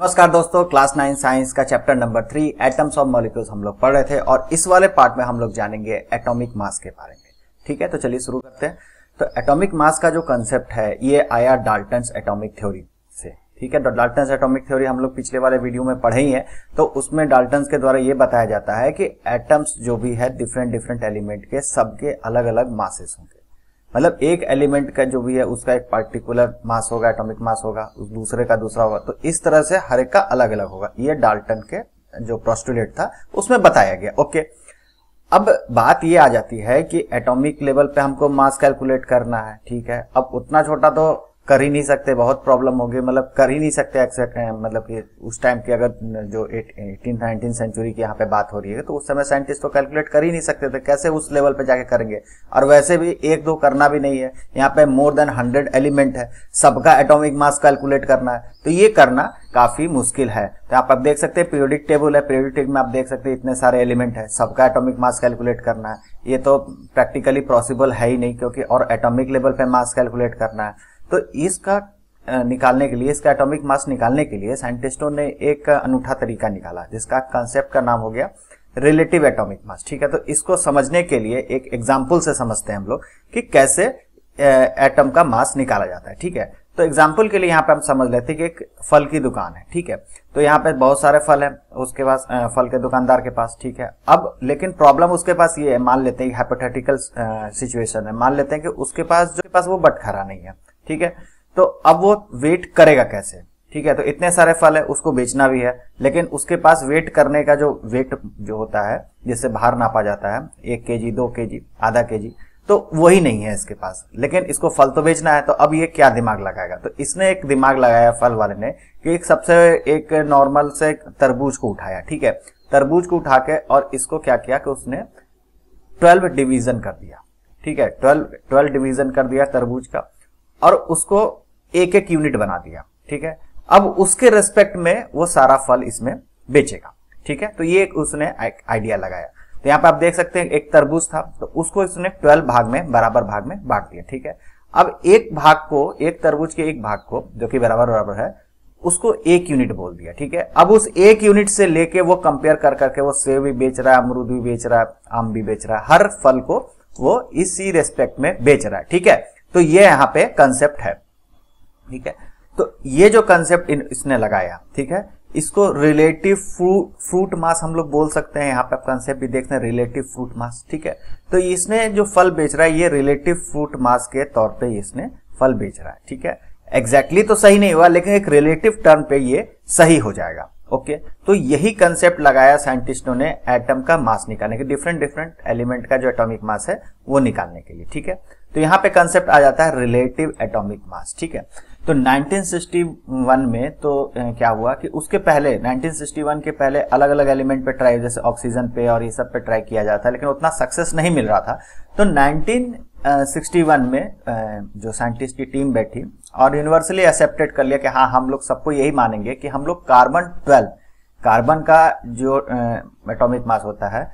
नमस्कार दोस्तों class nine science का chapter number three atoms of molecules हम लोग पढ़ रहे थे और इस वाले पार्ट में हम लोग जानेंगे एटॉमिक मास के बारे में ठीक है तो चलिए शुरू करते हैं तो एटॉमिक मास का जो कंसेप्ट है ये आया डाल्टन एटॉमिक थ्योरी से ठीक है तो डाल्टन एटोमिक थ्योरी हम लोग पिछले वाले वीडियो में पढ़े ही है तो उसमें डाल्टन के द्वारा ये बताया जाता है कि एटम्स जो भी है डिफरेंट डिफरेंट एलिमेंट के सबके अलग अलग मासेस होंगे मतलब एक एलिमेंट का जो भी है उसका एक पार्टिकुलर मास होगा एटॉमिक मास होगा उस दूसरे का दूसरा होगा तो इस तरह से हर एक का अलग अलग होगा ये डाल्टन के जो प्रोस्टुलेट था उसमें बताया गया ओके अब बात ये आ जाती है कि एटॉमिक लेवल पे हमको मास कैलकुलेट करना है ठीक है अब उतना छोटा तो कर ही नहीं सकते बहुत प्रॉब्लम होगी मतलब कर ही नहीं सकते एक्सेप्ट मतलब कि उस टाइम की अगर जो एटीन नाइनटीन सेंचुरी की यहाँ पे बात हो रही है तो उस समय साइंटिस्ट तो कैलकुलेट कर ही नहीं सकते थे कैसे उस लेवल पे जाके करेंगे और वैसे भी एक दो करना भी नहीं है यहाँ पे मोर देन हंड्रेड एलिमेंट है सबका एटोमिक मास कैलकुलेट करना है तो ये करना काफी मुश्किल है तो आप अब देख सकते हैं पीरियोडिक टेबल है पीरियोडिक टेबल में आप देख सकते हैं इतने सारे एलिमेंट है सबका एटॉमिक मास कैलकुलेट करना है ये तो प्रैक्टिकली पॉसिबल है ही नहीं क्योंकि और एटॉमिक लेवल पे मास कैलकुलेट करना है तो इसका निकालने के लिए इसका एटॉमिक मास निकालने के लिए साइंटिस्टों ने एक अनूठा तरीका निकाला जिसका कंसेप्ट का नाम हो गया रिलेटिव एटॉमिक मास ठीक है तो इसको समझने के लिए एक एग्जाम्पल से समझते हैं हम लोग कि कैसे एटम का मास निकाला जाता है ठीक है तो एग्जाम्पल के लिए यहाँ पे हम समझ लेते हैं कि एक फल की दुकान है ठीक है तो यहाँ पे बहुत सारे फल हैं उसके पास फल के दुकानदार के पास ठीक है अब लेकिन प्रॉब्लम उसके पास ये है मान लेते हैं हाइपोथेटिकल सिचुएशन है मान लेते हैं कि उसके पास जो के पास वो बटखरा नहीं है ठीक है तो अब वो वेट करेगा कैसे ठीक है तो इतने सारे फल है उसको बेचना भी है लेकिन उसके पास वेट करने का जो वेट जो होता है जिससे बाहर नापा जाता है एक के जी दो के जी आधा के जी तो वही नहीं है इसके पास लेकिन इसको फल तो बेचना है तो अब ये क्या दिमाग लगाएगा तो इसने एक दिमाग लगाया फल वाले ने कि एक सबसे एक नॉर्मल से तरबूज को उठाया ठीक है तरबूज को उठा के और इसको क्या किया कि उसने ट्वेल्व डिवीजन कर दिया ठीक है ट्वेल्व ट्वेल्व डिवीजन कर दिया तरबूज का और उसको एक एक यूनिट बना दिया ठीक है अब उसके रेस्पेक्ट में वो सारा फल इसमें बेचेगा ठीक है तो ये एक उसने आइडिया लगाया तो यहाँ पर आप देख सकते हैं एक तरबूज था तो उसको इसने ट्वेल्व भाग में बराबर भाग में बांट दिया ठीक है अब एक भाग को एक तरबूज के एक भाग को जो कि बराबर बराबर है उसको एक यूनिट बोल दिया ठीक है अब उस एक यूनिट से लेके वो कंपेयर कर करके वो सेब भी बेच रहा है अमरूद भी बेच रहा है आम भी बेच रहा है हर फल को वो इसी रेस्पेक्ट में बेच रहा है ठीक है तो ये यहां पे कंसेप्ट है ठीक है तो ये जो कंसेप्ट इसने लगाया ठीक है इसको रिलेटिव फ्रूट मास हम लोग बोल सकते हैं यहां पे आप कंसेप्ट भी देखते हैं रिलेटिव फ्रूट मास ठीक है तो इसने जो फल बेच रहा है ये रिलेटिव फ्रूट मास के तौर पे इसने फल बेच रहा है ठीक है एग्जैक्टली exactly तो सही नहीं हुआ लेकिन एक रिलेटिव टर्म पे ये सही हो जाएगा ओके तो यही कंसेप्ट लगाया साइंटिस्टों ने एटम का मास निकालने के डिफरेंट डिफरेंट एलिमेंट का जो एटॉमिक मास है वो निकालने के लिए ठीक है तो यहां पे कंसेप्ट आ जाता है रिलेटिव एटॉमिक मास ठीक है तो 1961 में तो क्या हुआ कि उसके पहले 1961 के पहले अलग अलग एलिमेंट पे ट्राई जैसे ऑक्सीजन पे और ये सब पे ट्राई किया जाता है लेकिन उतना सक्सेस नहीं मिल रहा था तो 1961 में जो साइंटिस्ट की टीम बैठी और यूनिवर्सली एक्सेप्टेड कर लिया कि हाँ हम लोग सबको यही मानेंगे कि हम लोग कार्बन ट्वेल्व कार्बन का जो एटोमिक मास होता है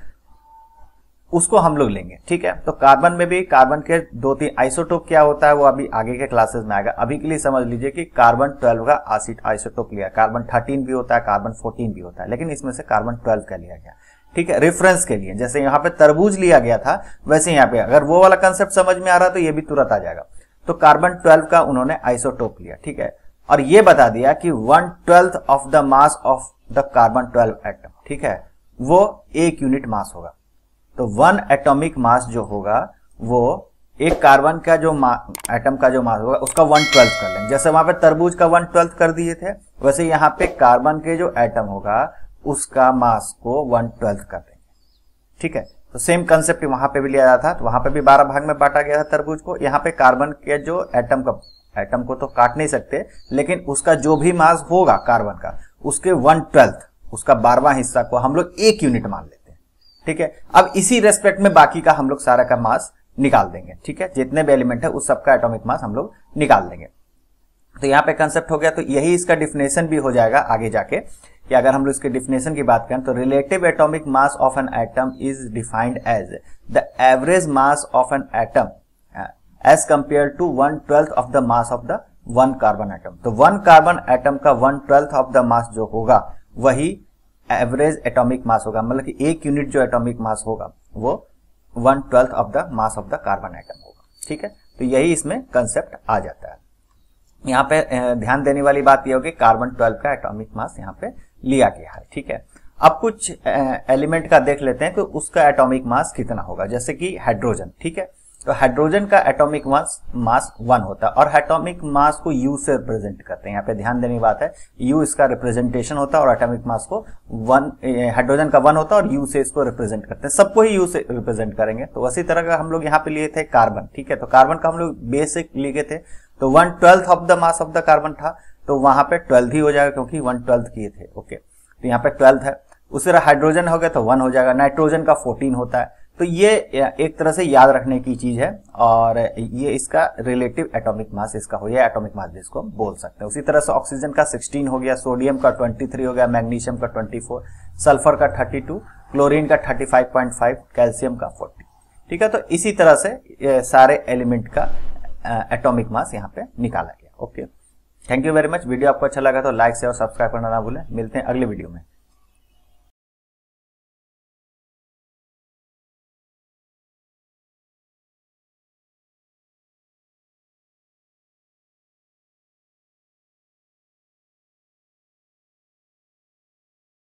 उसको हम लोग लेंगे ठीक है तो कार्बन में भी कार्बन के दो तीन आइसोटोप क्या होता है वो अभी आगे के क्लासेस में आएगा अभी के लिए समझ लीजिए कि कार्बन 12 का आसिड आइसोटोप लिया कार्बन 13 भी होता है कार्बन 14 भी होता है लेकिन इसमें से कार्बन 12 का लिया गया ठीक है रेफरेंस के लिए जैसे यहाँ पे तरबूज लिया गया था वैसे यहाँ पे अगर वो वाला कंसेप्ट समझ में आ रहा तो ये भी तुरंत आ जाएगा तो कार्बन ट्वेल्व का उन्होंने आइसोटोप लिया ठीक है और ये बता दिया कि one twelfth of the mass of the carbon twelve atom ठीक है वो एक यूनिट मास होगा तो वन एटॉमिक मास जो होगा वो एक कार्बन का जो एटम का जो मास होगा उसका वन ट्वेल्थ कर लेंगे जैसे वहां पर तरबूज का वन ट्वेल्थ कर दिए थे वैसे यहां पे कार्बन के जो एटम होगा उसका मास को वन ट्वेल्थ कर देंगे ठीक है तो सेम कंसेप्ट वहां पे भी लिया जाता था तो वहां पे भी बारह भाग में बांटा गया था तरबूज को यहाँ पे कार्बन के जो एटम का एटम को तो काट नहीं सकते लेकिन उसका जो भी मास होगा कार्बन का उसके वन ट्वेल्थ उसका बारवा हिस्सा को हम लोग एक यूनिट मान लेते ठीक है अब इसी रेस्पेक्ट में बाकी का हम लोग सारा का मास निकाल देंगे ठीक है जितने भी एलिमेंट है उस सबका एटोमिक मास हम लोग निकाल देंगे तो यहाँ पे कंसेप्ट हो गया तो यही इसका डिफिनेशन भी हो जाएगा आगे जाके कि अगर हम लोग इसके डिफिनेशन की बात करें तो relative atomic mass of an atom is defined as the average mass of an atom as compare to one twelfth of the mass of the one carbon atom तो वन कार्बन एटम का one twelfth of the mass जो होगा वही average atomic mass होगा मतलब कि एक unit जो एटॉमिक मास होगा वो one twelfth of the mass of the carbon atom होगा ठीक है तो यही इसमें कंसेप्ट आ जाता है यहाँ पे ध्यान देने वाली बात यह होगी कार्बन ट्वेल्व का एटॉमिक मास यहाँ पे लिया गया है ठीक है अब कुछ एलिमेंट का देख लेते हैं कि उसका एटॉमिक मास कितना होगा जैसे कि हाइड्रोजन ठीक है तो हाइड्रोजन का एटॉमिक मास मास वन होता है और एटॉमिक मास को यू से रिप्रेजेंट करते हैं यहाँ पे ध्यान देने की बात है यू इसका रिप्रेजेंटेशन होता है और एटॉमिक मास को वन हाइड्रोजन का वन होता है और यू से इसको रिप्रेजेंट करते हैं सबको ही यू से रिप्रेजेंट करेंगे तो उसी तरह का हम लोग यहाँ पे लिए थे कार्बन ठीक है तो कार्बन का हम लोग बेसिक लिए थे तो one twelfth of the mass of the carbon था तो वहां पर ट्वेल्थ ही हो जाएगा क्योंकि वन ट्वेल्थ किए थे ओके तो यहाँ पे ट्वेल्थ है उसी तरह हाइड्रोजन हो गया तो वन हो जाएगा नाइट्रोजन का फोर्टीन होता है तो ये एक तरह से याद रखने की चीज है और ये इसका रिलेटिव एटॉमिक मास इसका हो गया एटॉमिक मास भी इसको बोल सकते हैं उसी तरह से ऑक्सीजन का 16 हो गया सोडियम का 23 हो गया मैग्नीशियम का 24 सल्फर का 32 क्लोरीन का 35.5 कैल्शियम का 40 ठीक है तो इसी तरह से सारे एलिमेंट का एटॉमिक मास यहाँ पे निकाला गया okay thank you very much video आपको अच्छा लगा तो लाइक से और सब्सक्राइब करना ना भूलें मिलते हैं अगले वीडियो में